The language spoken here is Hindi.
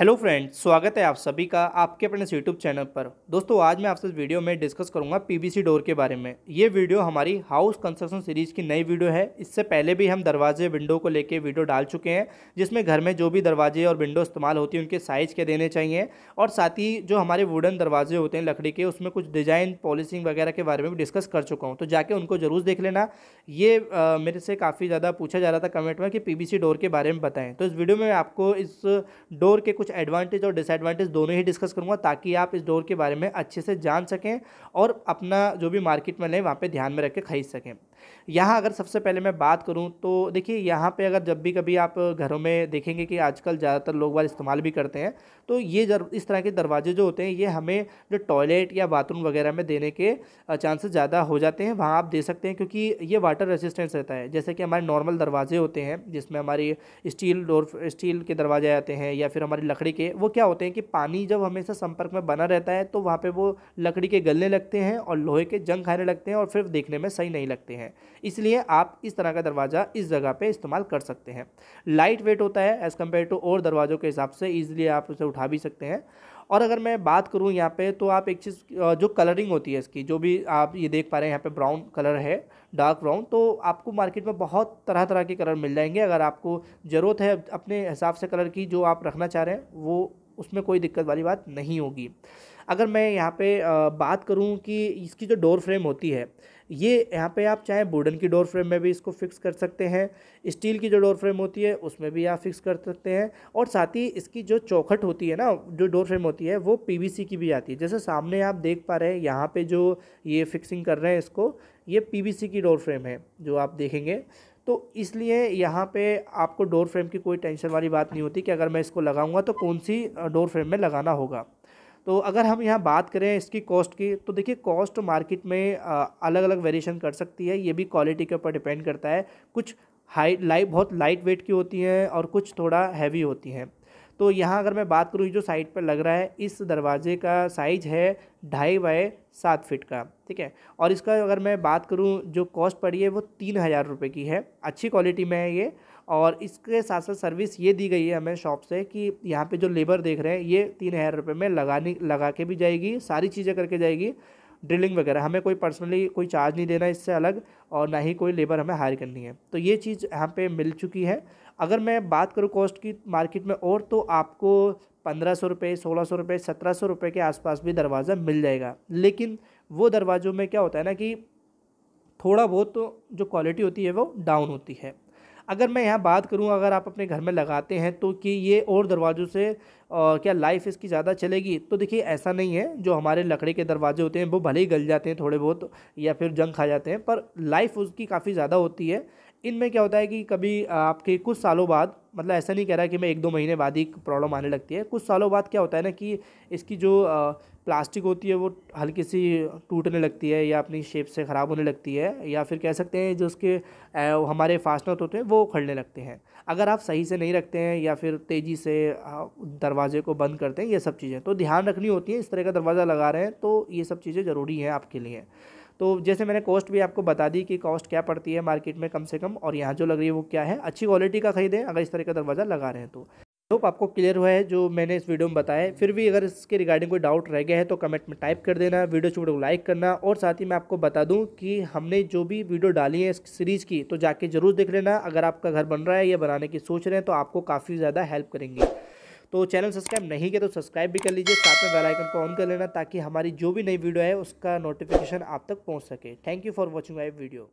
हेलो फ्रेंड्स स्वागत है आप सभी का आपके अपने यूट्यूब चैनल पर दोस्तों आज मैं आपसे इस वीडियो में डिस्कस करूंगा पीवीसी डोर के बारे में ये वीडियो हमारी हाउस कंस्ट्रक्शन सीरीज की नई वीडियो है इससे पहले भी हम दरवाजे विंडो को लेके वीडियो डाल चुके हैं जिसमें घर में जो भी दरवाजे और विंडो इस्तेमाल होती है उनके साइज़ के देने चाहिए और साथ ही जो हमारे वुडन दरवाजे होते हैं लकड़ी के उसमें कुछ डिज़ाइन पॉलिसिंग वगैरह के बारे में भी डिस्कस कर चुका हूँ तो जाके उनको ज़रूर देख लेना ये मेरे से काफ़ी ज़्यादा पूछा जा रहा था कमेंट में कि पी डोर के बारे में बताएँ तो इस वीडियो में आपको इस डोर के कुछ कुछ एडवांटेज और डिसएडवांटेज दोनों ही डिस्कस करूँगा ताकि आप इस डोर के बारे में अच्छे से जान सकें और अपना जो भी मार्केट में लें वहाँ पर ध्यान में रख के खरीद सकें यहाँ अगर सबसे पहले मैं बात करूँ तो देखिए यहाँ पे अगर जब भी कभी आप घरों में देखेंगे कि आजकल ज़्यादातर लोग बार इस्तेमाल भी करते हैं तो ये इस तरह के दरवाजे जो होते हैं ये हमें जो टॉयलेट या बाथरूम वगैरह में देने के चांसेस ज़्यादा हो जाते हैं वहाँ आप दे सकते हैं क्योंकि ये वाटर रेसिस्टेंस रहता है जैसे कि हमारे नॉर्मल दरवाजे होते हैं जिसमें हमारी स्टील डोर स्टील के दरवाजे आते हैं या फिर हमारी लकड़ी के वो क्या होते हैं कि पानी जब हमेशा संपर्क में बना रहता है तो वहाँ पर वो लकड़ी के गलने लगते हैं और लोहे के जंग खाने लगते हैं और फिर देखने में सही नहीं लगते हैं हैं इसलिए आप इस तरह का दरवाज़ा इस जगह पे इस्तेमाल कर सकते हैं लाइट वेट होता है एज़ कम्पेयर टू और दरवाज़ों के हिसाब से ईजिली आप उसे उठा भी सकते हैं और अगर मैं बात करूँ यहाँ पे तो आप एक चीज़ जो कलरिंग होती है इसकी जो भी आप ये देख पा रहे हैं यहाँ पे ब्राउन कलर है डार्क ब्राउन तो आपको मार्केट में बहुत तरह तरह के कलर मिल जाएंगे अगर आपको ज़रूरत है अपने हिसाब से कलर की जो आप रखना चाह रहे हैं वो उसमें कोई दिक्कत वाली बात नहीं होगी अगर मैं यहाँ पे बात करूँ कि इसकी जो डोर फ्रेम होती है ये यहाँ पे आप चाहे वुडन की डोर फ्रेम में भी इसको फिक्स कर सकते हैं स्टील की जो डोर फ्रेम होती है उसमें भी आप फिक्स कर सकते हैं और साथ ही इसकी जो चौखट होती है ना जो डोर फ्रेम होती है वो पीवीसी की भी आती है जैसे सामने आप देख पा रहे हैं यहाँ पे जो ये फिक्सिंग कर रहे हैं इसको ये पी की डोर फ्रेम है जो आप देखेंगे तो इसलिए यहाँ पे आपको डोर फ्रेम की कोई टेंशन वाली बात नहीं होती कि अगर मैं इसको लगाऊंगा तो कौन सी डोर फ्रेम में लगाना होगा तो अगर हम यहाँ बात करें इसकी कॉस्ट की तो देखिए कॉस्ट मार्केट में अलग अलग वेरिएशन कर सकती है ये भी क्वालिटी के ऊपर डिपेंड करता है कुछ हाई लाइट बहुत लाइट वेट की होती हैं और कुछ थोड़ा हैवी होती हैं तो यहाँ अगर मैं बात करूँ जो साइड पर लग रहा है इस दरवाजे का साइज है ढाई बाय सात फिट का ठीक है और इसका अगर मैं बात करूँ जो कॉस्ट पड़ी है वो तीन हज़ार रुपये की है अच्छी क्वालिटी में है ये और इसके साथ साथ सर्विस ये दी गई है हमें शॉप से कि यहाँ पे जो लेबर देख रहे हैं ये तीन हज़ार रुपये में लगाने लगा के भी जाएगी सारी चीज़ें करके जाएगी ड्रिलिंग वगैरह हमें कोई पर्सनली कोई चार्ज नहीं देना इससे अलग और ना ही कोई लेबर हमें हायर करनी है तो ये चीज़ यहाँ पे मिल चुकी है अगर मैं बात करूँ कॉस्ट की मार्केट में और तो आपको पंद्रह सौ रुपये सोलह सौ रुपये सत्रह सौ रुपये के आसपास भी दरवाज़ा मिल जाएगा लेकिन वो दरवाज़ों में क्या होता है ना कि थोड़ा बहुत तो जो क्वालिटी होती है वो डाउन होती है अगर मैं यहाँ बात करूँ अगर आप अपने घर में लगाते हैं तो कि ये और दरवाज़ों से और क्या लाइफ इसकी ज़्यादा चलेगी तो देखिए ऐसा नहीं है जो हमारे लकड़ी के दरवाजे होते हैं वो भले ही गल जाते हैं थोड़े बहुत या फिर जंग खा जाते हैं पर लाइफ उसकी काफ़ी ज़्यादा होती है इनमें क्या होता है कि कभी आपके कुछ सालों बाद मतलब ऐसा नहीं कह रहा कि मैं एक दो महीने बाद ही प्रॉब्लम आने लगती है कुछ सालों बाद क्या होता है ना कि इसकी जो प्लास्टिक होती है वो हल्की सी टूटने लगती है या अपनी शेप से ख़राब होने लगती है या फिर कह सकते हैं जो उसके हमारे फास्टनर होते हैं वो उखड़ने लगते हैं अगर आप सही से नहीं रखते हैं या फिर तेज़ी से दरवाजे को बंद करते हैं ये सब चीज़ें तो ध्यान रखनी होती है इस तरह का दरवाज़ा लगा रहे हैं तो ये सब चीज़ें ज़रूरी हैं आपके लिए तो जैसे मैंने कॉस्ट भी आपको बता दी कि कॉस्ट क्या पड़ती है मार्केट में कम से कम और यहाँ जो लग रही है वो क्या है अच्छी क्वालिटी का खरीदें अगर इस तरह का दरवाज़ा लगा रहे हैं तो होप आपको क्लियर हुआ है जो मैंने इस वीडियो में बताया फिर भी अगर इसके रिगार्डिंग कोई डाउट रह गया है तो कमेंट में टाइप कर देना वीडियो छोड़ो लाइक करना और साथ ही मैं आपको बता दूं कि हमने जो भी वीडियो डाली है इस सीरीज़ की तो जाके ज़रूर देख लेना अगर आपका घर बन रहा है या बनाने की सोच रहे हैं तो आपको काफ़ी ज़्यादा हेल्प करेंगे तो चैनल सब्सक्राइब नहीं किया तो सब्सक्राइब भी कर लीजिए साथ में बेलाइकन को ऑन कर लेना ताकि हमारी जो भी नई वीडियो है उसका नोटिफिकेशन आप तक पहुँच सके thank you for watching my video